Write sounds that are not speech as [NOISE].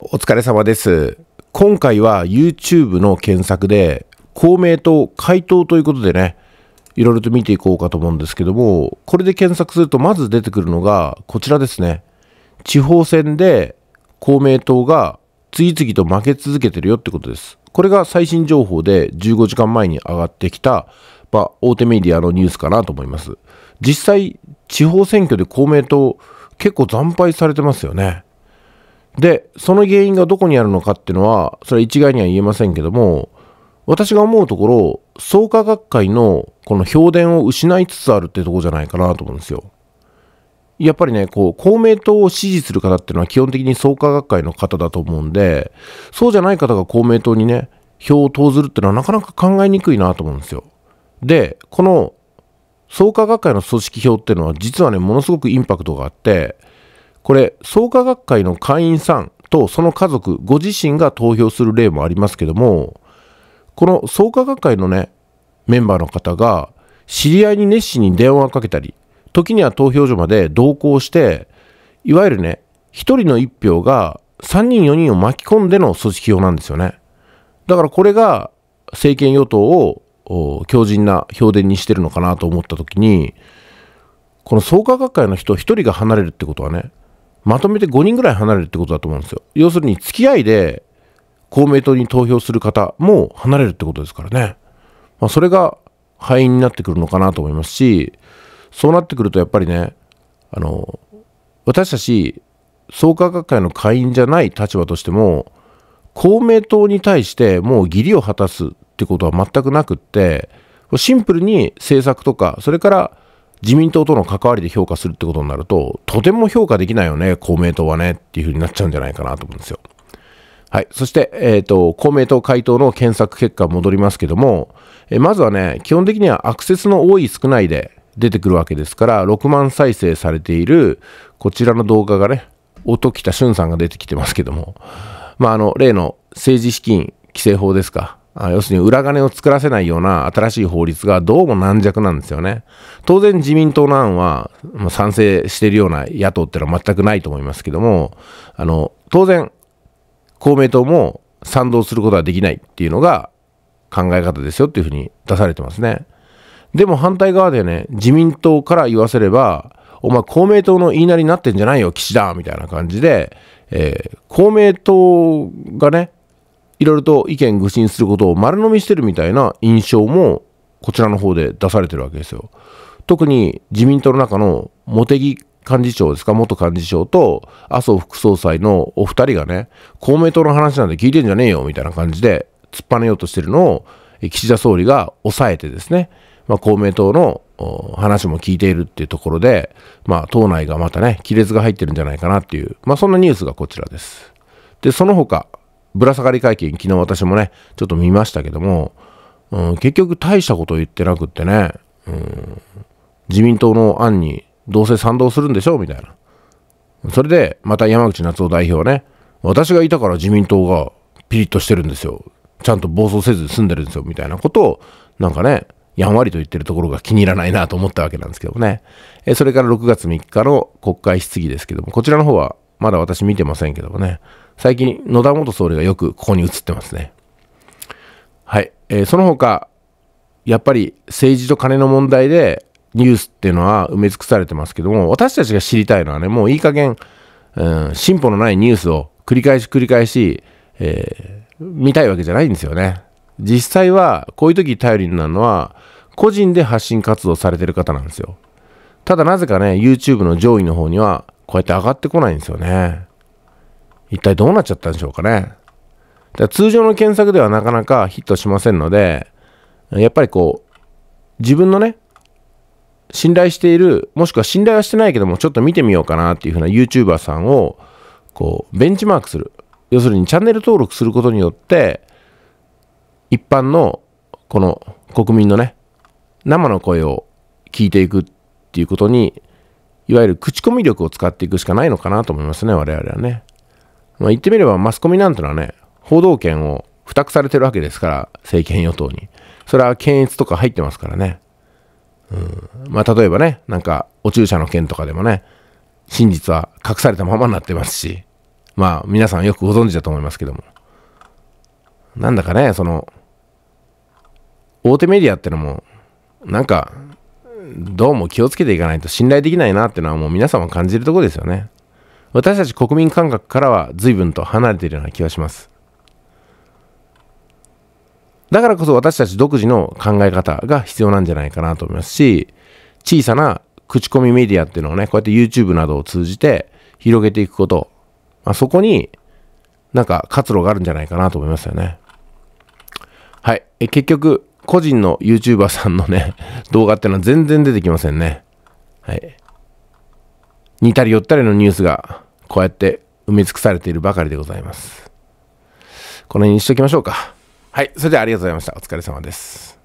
お疲れ様です。今回は YouTube の検索で公明党回答ということでね、いろいろと見ていこうかと思うんですけども、これで検索するとまず出てくるのがこちらですね。地方選で公明党が次々と負け続けてるよってことです。これが最新情報で15時間前に上がってきた、まあ、大手メディアのニュースかなと思います。実際、地方選挙で公明党結構惨敗されてますよね。で、その原因がどこにあるのかっていうのは、それは一概には言えませんけども、私が思うところ、創価学会のこの評伝を失いつつあるっていうところじゃないかなと思うんですよ。やっぱりね、こう、公明党を支持する方っていうのは基本的に創価学会の方だと思うんで、そうじゃない方が公明党にね、票を投ずるっていうのはなかなか考えにくいなと思うんですよ。で、この創価学会の組織票っていうのは実はね、ものすごくインパクトがあって、これ、創価学会の会員さんとその家族、ご自身が投票する例もありますけども、この創価学会のね、メンバーの方が、知り合いに熱心に電話をかけたり、時には投票所まで同行して、いわゆるね、一人の一票が三人四人を巻き込んでの組織票なんですよね。だからこれが政権与党を強靭な評伝にしてるのかなと思った時に、この創価学会の人一人が離れるってことはね、まとめて5人ぐらい離れるってことだと思うんですよ。要するに付き合いで公明党に投票する方も離れるってことですからね。まあ、それが敗因になってくるのかなと思いますし、そうなってくるとやっぱりね、あの、私たち創価学会の会員じゃない立場としても、公明党に対してもう義理を果たすってことは全くなくって、シンプルに政策とか、それから自民党との関わりで評価するってことになると、とても評価できないよね、公明党はね、っていうふうになっちゃうんじゃないかなと思うんですよ。はい。そして、えっ、ー、と、公明党回答の検索結果戻りますけども、えー、まずはね、基本的にはアクセスの多い少ないで出てくるわけですから、6万再生されている、こちらの動画がね、音喜多俊さんが出てきてますけども、まあ、あの、例の政治資金規正法ですか。あ要するに裏金を作らせないような新しい法律がどうも軟弱なんですよね。当然自民党の案は、まあ、賛成しているような野党ってのは全くないと思いますけども、あの、当然公明党も賛同することはできないっていうのが考え方ですよっていうふうに出されてますね。でも反対側でね、自民党から言わせれば、お前公明党の言いなりになってんじゃないよ、岸田みたいな感じで、えー、公明党がね、いろいろと意見愚信することを丸飲みしてるみたいな印象もこちらの方で出されてるわけですよ。特に自民党の中の茂木幹事長ですか、元幹事長と麻生副総裁のお二人がね、公明党の話なんて聞いてんじゃねえよみたいな感じで突っぱねようとしてるのを岸田総理が抑えてですね、まあ、公明党の話も聞いているっていうところで、まあ、党内がまたね、亀裂が入ってるんじゃないかなっていう、まあ、そんなニュースがこちらです。で、その他、ぶら下がり会見、昨日私もね、ちょっと見ましたけども、うん、結局大したこと言ってなくってね、うん、自民党の案にどうせ賛同するんでしょうみたいな。それで、また山口夏夫代表ね、私がいたから自民党がピリッとしてるんですよ。ちゃんと暴走せず済んでるんですよ。みたいなことを、なんかね、やんわりと言ってるところが気に入らないなと思ったわけなんですけどもね。えそれから6月3日の国会質疑ですけども、こちらの方はまだ私見てませんけどもね。最近野田元総理がよくここに映ってますね。はい。えー、その他、やっぱり政治と金の問題でニュースっていうのは埋め尽くされてますけども、私たちが知りたいのはね、もういい加減、うん、進歩のないニュースを繰り返し繰り返し、えー、見たいわけじゃないんですよね。実際は、こういう時頼りになるのは、個人で発信活動されてる方なんですよ。ただなぜかね、YouTube の上位の方には、こうやって上がってこないんですよね。一体どうなっちゃったんでしょうかね。だ通常の検索ではなかなかヒットしませんので、やっぱりこう、自分のね、信頼している、もしくは信頼はしてないけども、ちょっと見てみようかなっていうふうな YouTuber さんを、こう、ベンチマークする。要するにチャンネル登録することによって、一般の、この国民のね、生の声を聞いていくっていうことに、いわゆる口コミ力を使っていくしかないのかなと思いますね、我々はね。まあ、言ってみればマスコミなんてのはね、報道権を付託されてるわけですから、政権与党に。それは検閲とか入ってますからね。うん。まあ、例えばね、なんか、お注射の件とかでもね、真実は隠されたままになってますし、まあ、皆さんよくご存知だと思いますけども。なんだかね、その、大手メディアってのも、なんか、どうも気をつけていかないと信頼できないなってのはもう皆様感じるとこですよね。私たち国民感覚からは随分と離れているような気がしますだからこそ私たち独自の考え方が必要なんじゃないかなと思いますし小さな口コミメディアっていうのをねこうやって YouTube などを通じて広げていくこと、まあ、そこになんか活路があるんじゃないかなと思いますよねはいえ結局個人の YouTuber さんのね [LAUGHS] 動画ってのは全然出てきませんねはい似たり寄ったりのニュースがこうやって埋め尽くされているばかりでございます。この辺にしときましょうか。はい。それではありがとうございました。お疲れ様です。